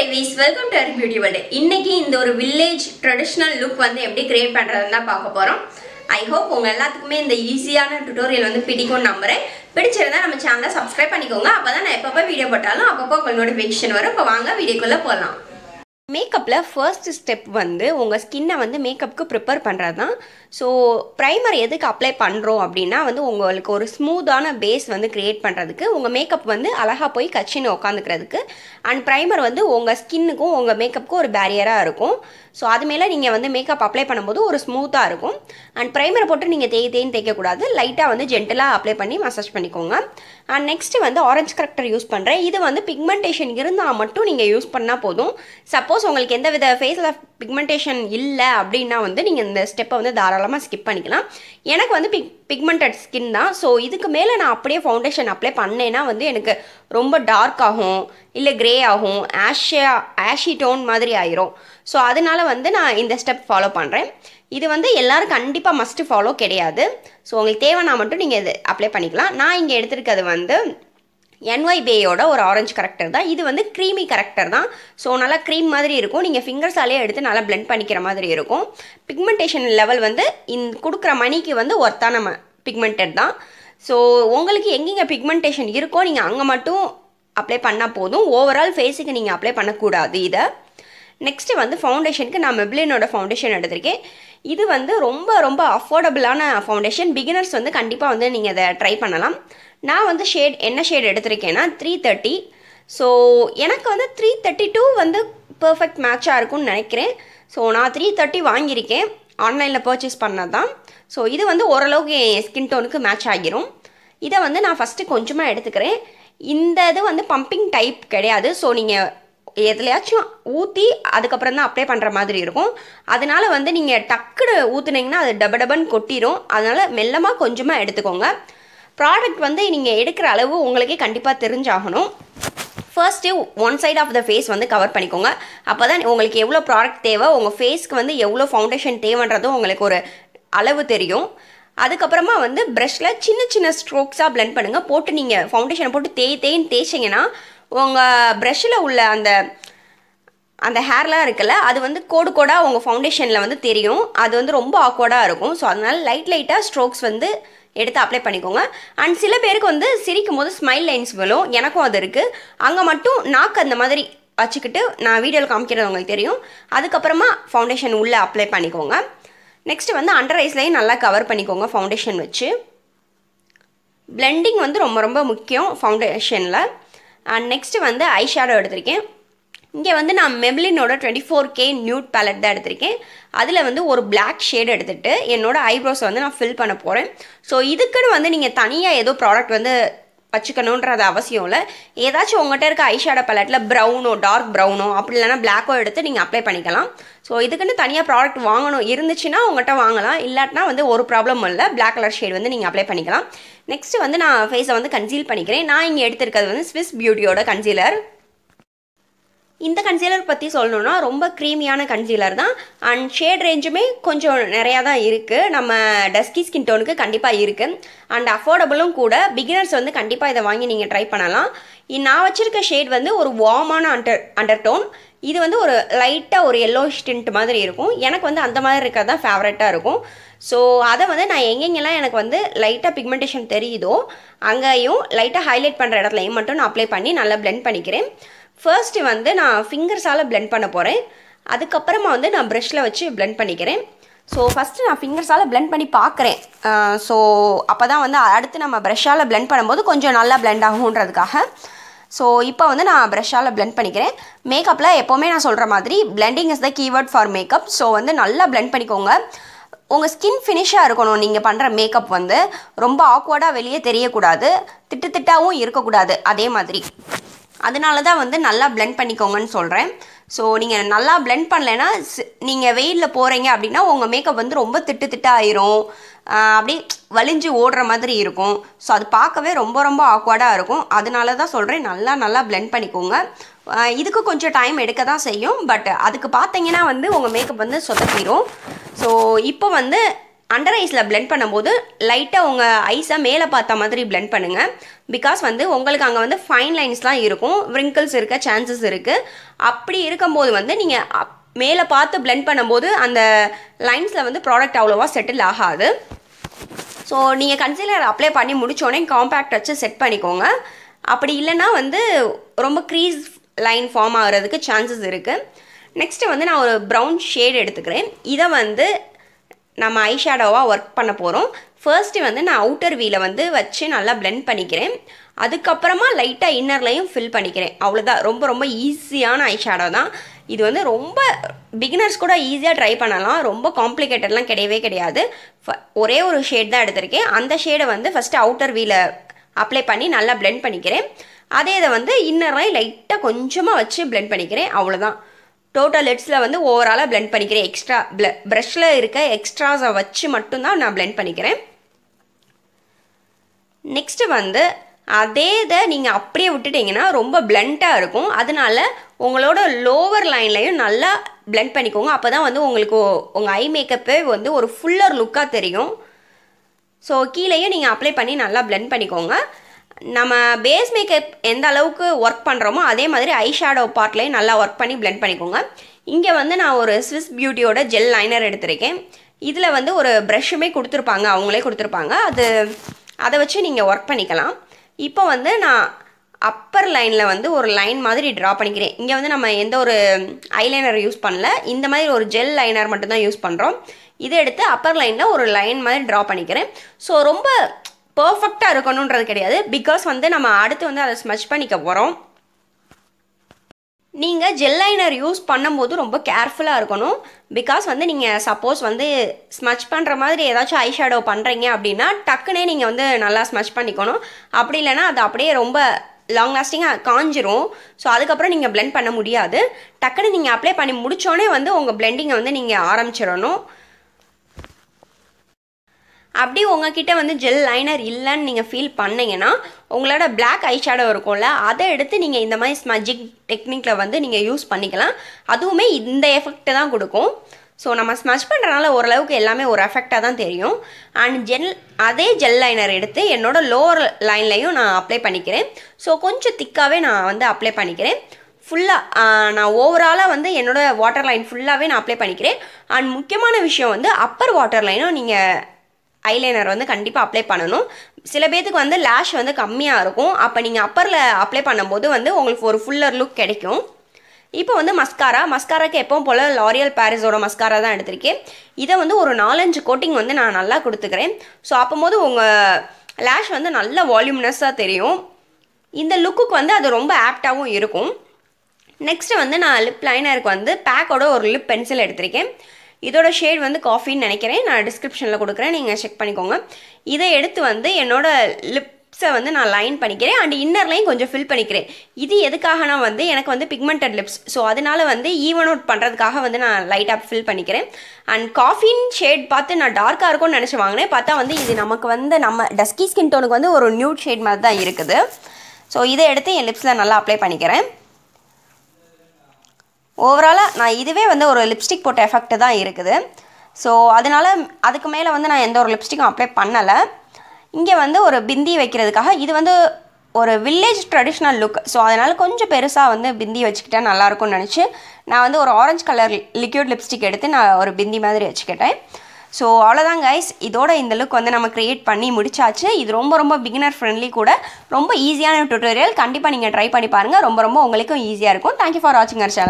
Ravi's welcome to அரி beauty world இன்றைக்கி இந்த ஒரு வில்லேஜ் ட்ரெடிஷ்னல் லுக் வந்து எப்படி கிரியேட் பண்ணுறதுன்னு தான் பார்க்க போகிறோம் ஐ ஹோப் உங்கள் எல்லாத்துக்குமே இந்த ஈஸியான டுட்டோரியல் வந்து பிடிக்கும்னு நம்புகிறேன் பிடிச்சிருந்தா நம்ம சேனலை சப்ஸ்கிரைப் பண்ணிக்கோங்க அப்போ தான் நான் எப்பப்போ வீடியோ போட்டாலும் அப்பப்போ உங்களோட நோட்டிஃபிகேஷன் வரும் இப்போ வாங்க வீடியோக்குள்ளே போகலாம் மேக்கப்பில் ஃபர்ஸ்ட் ஸ்டெப் வந்து உங்கள் ஸ்கின்னை வந்து மேக்கப்புக்கு ப்ரிப்பேர் பண்ணுறது தான் ஸோ ப்ரைமர் எதுக்கு அப்ளை பண்ணுறோம் அப்படின்னா வந்து உங்களுக்கு ஒரு ஸ்மூத்தான பேஸ் வந்து க்ரியேட் பண்ணுறதுக்கு உங்கள் மேக்கப் வந்து அழகாக போய் கச்சின்னு உட்காந்துக்கிறதுக்கு அண்ட் ப்ரைமர் வந்து உங்கள் ஸ்கின்னுக்கும் உங்கள் மேக்கப்புக்கும் ஒரு பேரியராக இருக்கும் ஸோ அது மேலே நீங்கள் வந்து மேக்கப் அப்ளை பண்ணும்போது ஒரு ஸ்மூத்தாக இருக்கும் அண்ட் ப்ரைமரை போட்டு நீங்கள் தேய் தேய்ன்னு தேய்க்கக்கூடாது லைட்டாக வந்து ஜென்டலாக அப்ளை பண்ணி மசாஜ் பண்ணிக்கோங்க அண்ட் நெக்ஸ்ட்டு வந்து ஆரஞ்ச் கரெக்டர் யூஸ் பண்ணுறேன் இது வந்து பிக்மெண்டேஷன் இருந்தால் மட்டும் நீங்கள் யூஸ் பண்ணால் போதும் சப்போஸ் சப்போஸ் உங்களுக்கு எந்த வித ஃபேஸில் பிக்மெண்டேஷன் இல்லை அப்படின்னா வந்து நீங்கள் இந்த ஸ்டெப்பை வந்து தாராளமாக ஸ்கிப் பண்ணிக்கலாம் எனக்கு வந்து பிக் பிக்மெண்டட் ஸ்கின் தான் ஸோ இதுக்கு மேலே நான் அப்படியே ஃபவுண்டேஷன் அப்ளை பண்ணேன்னா வந்து எனக்கு ரொம்ப டார்க் ஆகும் இல்லை க்ரே ஆகும் ஆஷியா ஆஷி டோன் மாதிரி ஆயிரும் ஸோ அதனால வந்து நான் இந்த ஸ்டெப் ஃபாலோ பண்ணுறேன் இது வந்து எல்லோரும் கண்டிப்பாக மஸ்ட்டு ஃபாலோ கிடையாது ஸோ உங்களுக்கு தேவைன்னா மட்டும் நீங்கள் இது அப்ளை பண்ணிக்கலாம் நான் இங்கே எடுத்துருக்கிறது வந்து என்ஒய் பேயோட ஒரு ஆரஞ்சு கரெக்டர் தான் இது வந்து க்ரீமி கரெக்டர் தான் ஸோ நல்லா க்ரீம் மாதிரி இருக்கும் நீங்கள் ஃபிங்கர்ஸாலே எடுத்து நல்லா பிளெண்ட் பண்ணிக்கிற மாதிரி இருக்கும் பிக்மெண்டேஷன் லெவல் வந்து இந் கொடுக்குற மணிக்கு வந்து ஒர்த்தான நம்ம பிக்மெண்டட் தான் ஸோ உங்களுக்கு எங்கெங்கே பிக்மெண்டேஷன் இருக்கோ நீங்கள் அங்கே மட்டும் அப்ளை பண்ணால் போதும் ஓவரால் ஃபேஸுக்கு நீங்கள் அப்ளை பண்ணக்கூடாது இதை நெக்ஸ்ட்டு வந்து ஃபவுண்டேஷனுக்கு நான் மெப்ளினோட ஃபவுண்டேஷன் எடுத்திருக்கேன் இது வந்து ரொம்ப ரொம்ப அஃபோர்டபுளான ஃபவுண்டேஷன் பிகினர்ஸ் வந்து கண்டிப்பாக வந்து நீங்கள் இதை ட்ரை பண்ணலாம் நான் வந்து ஷேட் என்ன ஷேட் எடுத்திருக்கேன்னா த்ரீ தேர்ட்டி ஸோ எனக்கு வந்து த்ரீ தேர்ட்டி டூ வந்து பர்ஃபெக்ட் மேட்சாக இருக்கும்னு நினைக்கிறேன் ஸோ நான் த்ரீ தேர்ட்டி வாங்கியிருக்கேன் ஆன்லைனில் பர்ச்சேஸ் பண்ணது தான் ஸோ இது வந்து ஓரளவுக்கு என் ஸ்கின் டோனுக்கு மேட்ச் ஆகிரும் இதை வந்து நான் ஃபஸ்ட்டு கொஞ்சமாக எடுத்துக்கிறேன் இந்த இது வந்து பம்பிங் டைப் கிடையாது ஸோ நீங்கள் எதுலையாச்சும் ஊற்றி அதுக்கப்புறம் தான் அப்ளை பண்ணுற மாதிரி இருக்கும் அதனால் வந்து நீங்கள் டக்குனு ஊற்றுனீங்கன்னா அது டப டபன்னு கொட்டிடும் அதனால் மெல்லமாக கொஞ்சமாக எடுத்துக்கோங்க ப்ராடக்ட் வந்து நீங்கள் எடுக்கிற அளவு உங்களுக்கே கண்டிப்பாக தெரிஞ்சாகணும் first one side of the face வந்து கவர் பண்ணிக்கோங்க அப்போ தான் உங்களுக்கு எவ்வளோ ப்ராடக்ட் தேவை உங்கள் ஃபேஸ்க்கு வந்து எவ்வளோ ஃபவுண்டேஷன் தேவைன்றதும் உங்களுக்கு ஒரு அளவு தெரியும் அதுக்கப்புறமா வந்து ப்ரஷில் சின்ன சின்ன ஸ்ட்ரோக்ஸாக பிளெண்ட் பண்ணுங்கள் போட்டு நீங்கள் ஃபவுண்டேஷனை போட்டு தேய் தேயின்னு தேய்ச்சிங்கன்னா உங்கள் ப்ரெஷ்ஷில் உள்ள அந்த அந்த ஹேர்லாம் இருக்குல்ல அது வந்து கோடு கோடாக உங்கள் ஃபவுண்டேஷனில் வந்து தெரியும் அது வந்து ரொம்ப ஆக்வர்டாக இருக்கும் ஸோ அதனால் லைட் லைட்டாக ஸ்ட்ரோக்ஸ் வந்து எடுத்து அப்ளை பண்ணிக்கோங்க அண்ட் சில பேருக்கு வந்து சிரிக்கும் போது ஸ்மைல் லைன்ஸ் வரும் எனக்கும் அது இருக்குது அங்கே மட்டும் நாக்கு அந்த மாதிரி வச்சுக்கிட்டு நான் வீடியோவில் காமிக்கிறது உங்களுக்கு தெரியும் அதுக்கப்புறமா ஃபவுண்டேஷன் உள்ளே அப்ளை பண்ணிக்கோங்க நெக்ஸ்ட்டு வந்து அண்டர் ஐஸ்லையும் நல்லா கவர் பண்ணிக்கோங்க ஃபவுண்டேஷன் வச்சு பிளெண்டிங் வந்து ரொம்ப ரொம்ப முக்கியம் ஃபவுண்டேஷனில் நெக்ஸ்ட்டு வந்து ஐ ஷேடோ எடுத்திருக்கேன் இங்கே வந்து நான் மெம்லினோட twenty four K nude palette தான் எடுத்திருக்கேன் அதில் வந்து ஒரு பிளாக் ஷேட் எடுத்துகிட்டு என்னோடய ஐப்ரோஸை வந்து நான் ஃபில் பண்ண போகிறேன் ஸோ இதுக்குன்னு வந்து நீங்கள் தனியாக ஏதோ ப்ராடக்ட் வந்து வச்சுக்கணுன்றது அவசியம் இல்லை ஏதாச்சும் உங்கள்கிட்ட இருக்க ஐஷேடோ பேலட்டில் ப்ரௌனோ டார்க் ப்ரௌனோ அப்படி இல்லைனா பிளாக்கோ எடுத்து நீங்கள் அப்ளை பண்ணிக்கலாம் ஸோ இதுக்குன்னு தனியாக ப்ராடக்ட் வாங்கணும் இருந்துச்சுன்னா உங்கள்கிட்ட வாங்கலாம் இல்லாட்டினா வந்து ஒரு ப்ராப்ளம் இல்லை பிளாக் கலர் ஷேட் வந்து நீங்கள் அப்ளை பண்ணிக்கலாம் நெக்ஸ்ட்டு வந்து நான் ஃபேஸை வந்து கன்சீல் பண்ணிக்கிறேன் நான் இங்கே எடுத்திருக்கிறது வந்து ஸ்விஸ் பியூட்டியோட கன்சீலர் இந்த கன்சீலர் பற்றி சொல்லணுன்னா ரொம்ப க்ரீமியான கன்சீலர் தான் அண்ட் ஷேட் ரேஞ்சுமே கொஞ்சம் நிறையா தான் இருக்குது நம்ம டஸ்கி ஸ்கின் டோனுக்கு கண்டிப்பாக இருக்குது அண்ட் அஃபோர்டபுளும் கூட பிகினர்ஸ் வந்து கண்டிப்பாக இதை வாங்கி நீங்கள் ட்ரை பண்ணலாம் நான் வச்சுருக்க ஷேட் வந்து ஒரு வார்மான அண்டர் அண்டர் டோன் இது வந்து ஒரு லைட்டாக ஒரு எல்லோ ஸ்டின்ட் மாதிரி இருக்கும் எனக்கு வந்து அந்த மாதிரி இருக்கிறது தான் ஃபேவரட்டாக இருக்கும் ஸோ அதை வந்து நான் எங்கெங்கெல்லாம் எனக்கு வந்து லைட்டாக பிக்மெண்டேஷன் தெரியுதோ அங்கேயும் லைட்டாக ஹைலைட் பண்ணுற இடத்துலையும் மட்டும் நான் அப்ளை பண்ணி நல்லா பிளெண்ட் பண்ணிக்கிறேன் ஃபர்ஸ்ட்டு வந்து நான் ஃபிங்கர்ஸால் பிளெண்ட் பண்ண போகிறேன் அதுக்கப்புறமா வந்து நான் ப்ரெஷ்ஷில் வச்சு பிளெண்ட் பண்ணிக்கிறேன் ஸோ ஃபஸ்ட்டு நான் ஃபிங்கர்ஸால் பிளெண்ட் பண்ணி பார்க்குறேன் ஸோ அப்போ தான் வந்து அடுத்து நம்ம ப்ரெஷ்ஷால் பிளெண்ட் பண்ணும்போது கொஞ்சம் நல்லா பிளெண்ட் ஆகுன்றதுக்காக ஸோ இப்போ வந்து நான் ப்ரெஷ்ஷால் பிளெண்ட் பண்ணிக்கிறேன் மேக்கப்பில் எப்போவுமே நான் சொல்கிற மாதிரி blending is the keyword for makeup so வந்து நல்லா பிளெண்ட் பண்ணிக்கோங்க உங்கள் ஸ்கின் ஃபினிஷாக இருக்கணும் நீங்கள் பண்ணுற மேக்கப் வந்து ரொம்ப ஆக்வர்டாக வெளியே தெரியக்கூடாது திட்டு திட்டாகவும் இருக்கக்கூடாது அதே மாதிரி அதனால தான் வந்து நல்லா பிளண்ட் பண்ணிக்கோங்கன்னு சொல்கிறேன் ஸோ நீங்கள் நல்லா பிளண்ட் பண்ணலைன்னா நீங்கள் வெயிலில் போகிறீங்க அப்படின்னா உங்கள் மேக்கப் வந்து ரொம்ப திட்டு திட்டு ஆயிரும் அப்படி வலிஞ்சு ஓடுற மாதிரி இருக்கும் ஸோ அது பார்க்கவே ரொம்ப ரொம்ப ஆக்வர்டாக இருக்கும் அதனால தான் சொல்கிறேன் நல்லா நல்லா பிளண்ட் பண்ணிக்கோங்க இதுக்கு கொஞ்சம் டைம் எடுக்க தான் செய்யும் பட் அதுக்கு பார்த்தீங்கன்னா வந்து உங்கள் மேக்கப் வந்து சொதப்பிடும் ஸோ இப்போ வந்து அண்டர் ஐஸில் பிளெண்ட் பண்ணும்போது லைட்டாக உங்கள் ஐஸை மேலே பார்த்த மாதிரி பிளெண்ட் பண்ணுங்கள் பிகாஸ் வந்து உங்களுக்கு அங்கே வந்து ஃபைன் லைன்ஸ்லாம் இருக்கும் விரிங்கிள்ஸ் இருக்க சான்சஸ் இருக்குது அப்படி இருக்கும்போது வந்து நீங்கள் மேலே பார்த்து பிளெண்ட் பண்ணும்போது அந்த லைன்ஸில் வந்து ப்ராடக்ட் அவ்வளோவா செட்டில் ஆகாது ஸோ நீங்கள் கன்சீலர் அப்ளை பண்ணி முடித்தோடனே காம்பேக்ட் வச்சு செட் பண்ணிக்கோங்க அப்படி இல்லைன்னா வந்து ரொம்ப க்ரீஸ் லைன் ஃபார்ம் ஆகிறதுக்கு சான்சஸ் இருக்குது நெக்ஸ்ட்டு வந்து நான் ஒரு ப்ரௌன் ஷேட் எடுத்துக்கிறேன் இதை வந்து நம்ம ஐ ஷேடோவாக ஒர்க் பண்ண போகிறோம் ஃபர்ஸ்ட்டு வந்து நான் அவுட்டர் வீல வந்து வச்சு நல்லா பிளெண்ட் பண்ணிக்கிறேன் அதுக்கப்புறமா லைட்டாக இன்னர்லையும் ஃபில் பண்ணிக்கிறேன் அவ்வளோதான் ரொம்ப ரொம்ப ஈஸியான ஐ ஷேடோ தான் இது வந்து ரொம்ப பிகினர்ஸ் கூட ஈஸியாக ட்ரை பண்ணலாம் ரொம்ப காம்ப்ளிகேட்டட்லாம் கிடையவே கிடையாது ஒரே ஒரு ஷேட் தான் எடுத்திருக்கேன் அந்த ஷேடை வந்து ஃபஸ்ட்டு அவுட்டர் வீலை அப்ளை பண்ணி நல்லா பிளெண்ட் பண்ணிக்கிறேன் அதே இதை வந்து இன்னர்லையும் லைட்டாக கொஞ்சமாக வச்சு பிளெண்ட் பண்ணிக்கிறேன் அவ்வளோதான் டோட்டல் லெட்ஸில் வந்து ஓவராலாக பிளெண்ட் பண்ணிக்கிறேன் எக்ஸ்ட்ரா ப்ள ப்ரஷில் இருக்க எக்ஸ்ட்ராஸை வச்சு மட்டும்தான் நான் பிளெண்ட் பண்ணிக்கிறேன் நெக்ஸ்ட்டு வந்து அதே இதை நீங்கள் அப்படியே விட்டுட்டிங்கன்னா ரொம்ப பிளண்ட்டாக இருக்கும் அதனால் உங்களோட லோவர் லைன்லையும் நல்லா பிளெண்ட் பண்ணிக்கோங்க அப்போ தான் வந்து உங்களுக்கு உங்கள் ஐ மேக்கப்பே வந்து ஒரு ஃபுல்லர் லுக்காக தெரியும் ஸோ கீழேயும் நீங்கள் அப்ளை பண்ணி நல்லா பிளெண்ட் பண்ணிக்கோங்க நம்ம பேஸ் மேக்கப் எந்த அளவுக்கு ஒர்க் பண்ணுறோமோ அதே மாதிரி ஐ ஷேடோ பார்ட்லேயும் நல்லா ஒர்க் பண்ணி பிளெண்ட் பண்ணிக்கோங்க இங்கே வந்து நான் ஒரு ஸ்விஸ் பியூட்டியோட ஜெல் லைனர் எடுத்திருக்கேன் இதில் வந்து ஒரு ப்ரஷ்ஷுமே கொடுத்துருப்பாங்க அவங்களே கொடுத்துருப்பாங்க அது அதை வச்சு நீங்கள் ஒர்க் பண்ணிக்கலாம் இப்போ வந்து நான் அப்பர் லைனில் வந்து ஒரு லைன் மாதிரி ட்ரா பண்ணிக்கிறேன் இங்கே வந்து நம்ம எந்த ஒரு ஐலைனர் யூஸ் பண்ணல இந்த மாதிரி ஒரு ஜெல் லைனர் மட்டும்தான் யூஸ் பண்ணுறோம் இதை எடுத்து அப்பர் லைனில் ஒரு லைன் மாதிரி ட்ரா பண்ணிக்கிறேன் ஸோ ரொம்ப பர்ஃபெக்டாக இருக்கணுன்றது கிடையாது பிகாஸ் வந்து நம்ம அடுத்து வந்து அதை ஸ்மச் பண்ணிக்க போகிறோம் நீங்கள் ஜெல் லைனர் யூஸ் பண்ணும்போது ரொம்ப கேர்ஃபுல்லாக இருக்கணும் பிகாஸ் வந்து நீங்கள் சப்போஸ் வந்து ஸ்மச் பண்ணுற மாதிரி ஏதாச்சும் ஐ ஷேடோ பண்ணுறீங்க அப்படின்னா டக்குன்னே நீங்கள் வந்து நல்லா ஸ்மச் பண்ணிக்கணும் அப்படி இல்லைனா அது அப்படியே ரொம்ப லாங் லாஸ்டிங்காக காஞ்சிரும் ஸோ அதுக்கப்புறம் நீங்கள் பிளெண்ட் பண்ண முடியாது டக்குன்னு நீங்கள் அப்ளை பண்ணி முடித்தோடனே வந்து உங்கள் பிளெண்டிங்கை வந்து நீங்கள் ஆரம்பிச்சிடணும் அப்படி உங்ககிட்ட வந்து ஜெல் லைனர் இல்லைன்னு நீங்கள் ஃபீல் பண்ணிங்கன்னா உங்களோட பிளாக் ஐ ஷேடோ இருக்கும்ல அதை எடுத்து நீங்கள் இந்த மாதிரி ஸ்மஜிக் டெக்னிக்கில் வந்து நீங்கள் யூஸ் பண்ணிக்கலாம் அதுவுமே இந்த எஃபெக்ட்டு தான் கொடுக்கும் ஸோ நம்ம ஸ்மஷ் பண்ணுறனால ஓரளவுக்கு எல்லாமே ஒரு எஃபெக்டாக தான் தெரியும் அண்ட் ஜெல் அதே ஜெல் லைனர் எடுத்து என்னோடய லோவர் லைன்லையும் நான் அப்ளை பண்ணிக்கிறேன் ஸோ கொஞ்சம் திக்காகவே நான் வந்து அப்ளை பண்ணிக்கிறேன் ஃபுல்லாக நான் ஓவராலாக வந்து என்னோடய வாட்டர் லைன் ஃபுல்லாகவே நான் அப்ளை பண்ணிக்கிறேன் அண்ட் முக்கியமான விஷயம் வந்து அப்பர் வாட்டர் லைனும் நீங்கள் ஐலைனர் வந்து கண்டிப்பாக அப்ளை பண்ணணும் சில பேர்த்துக்கு வந்து லேஷ் வந்து கம்மியாக இருக்கும் அப்போ நீங்கள் அப்பரில் அப்ளை பண்ணும்போது வந்து உங்களுக்கு ஒரு ஃபுல்லர் லுக் கிடைக்கும் இப்போ வந்து மஸ்காரா மஸ்காராக்கு எப்பவும் போல் லாரியல் பாரிஸோட மஸ்காரா தான் எடுத்திருக்கேன் இதை வந்து ஒரு நாலஞ்சு கோட்டிங் வந்து நான் நல்லா கொடுத்துக்கிறேன் ஸோ அப்போம்போது உங்கள் லேஷ் வந்து நல்ல வால்யூம்னஸ்ஸாக தெரியும் இந்த லுக்குக்கு வந்து அது ரொம்ப ஆப்டாகவும் இருக்கும் நெக்ஸ்ட்டு வந்து நான் லிப் லைனருக்கு வந்து பேக்கோட ஒரு லிப் பென்சில் எடுத்திருக்கேன் இதோட ஷேட் வந்து காஃபின்னு நினைக்கிறேன் நான் டிஸ்கிரிப்ஷனில் கொடுக்குறேன் நீங்கள் செக் பண்ணிக்கோங்க இதை எடுத்து வந்து என்னோடய லிப் லிப்ஸை வந்து நான் லைன் பண்ணிக்கிறேன் அண்ட் இன்னர்லையும் கொஞ்சம் ஃபில் பண்ணிக்கிறேன் இது எதுக்காக நான் வந்து எனக்கு வந்து பிக்மெண்டட் லிப்ஸ் ஸோ அதனால் வந்து ஈவன் அவுட் பண்ணுறதுக்காக வந்து நான் லைட்டாக ஃபில் பண்ணிக்கிறேன் அண்ட் காஃபின் ஷேட் பார்த்து நான் டார்க்காக இருக்கும்னு நினச்சி வாங்கினேன் பார்த்தா வந்து இது நமக்கு வந்து நம்ம டஸ்கி ஸ்கின் டோனுக்கு வந்து ஒரு நியூட் ஷேட் மாதிரி தான் இருக்குது ஸோ இதை எடுத்து என் லிப்ஸில் நல்லா அப்ளை பண்ணிக்கிறேன் ஓவராலாக நான் இதுவே வந்து ஒரு லிப்ஸ்டிக் போட்ட எஃபெக்ட் தான் இருக்குது ஸோ அதனால் அதுக்கு மேலே வந்து நான் எந்த ஒரு லிப்ஸ்டிக்கும் அப்ளை பண்ணலை இங்கே வந்து ஒரு பிந்தி வைக்கிறதுக்காக இது வந்து ஒரு வில்லேஜ் ட்ரெடிஷ்னல் லுக் ஸோ அதனால் கொஞ்சம் பெருசாக வந்து பிந்தி வச்சுக்கிட்டேன் நல்லாயிருக்கும்னு நினச்சி நான் வந்து ஒரு ஆரஞ்சு கலர் லிக்யூட் லிப்ஸ்டிக் எடுத்து நான் ஒரு பிந்தி மாதிரி வச்சுக்கிட்டேன் ஸோ அவ்வளோதான் கைஸ் இதோட இந்த லுக் வந்து நம்ம க்ரியேட் பண்ணி முடிச்சாச்சு இது ரொம்ப ரொம்ப பிகினர் ஃப்ரெண்ட்லி கூட ரொம்ப ஈஸியான டுட்டோரியல் கண்டிப்பாக நீங்கள் ட்ரை பண்ணி பாருங்கள் ரொம்ப ரொம்ப உங்களுக்கும் ஈஸியாக இருக்கும் தேங்க்யூ ஃபார் வாட்சிங் அர் சேனல்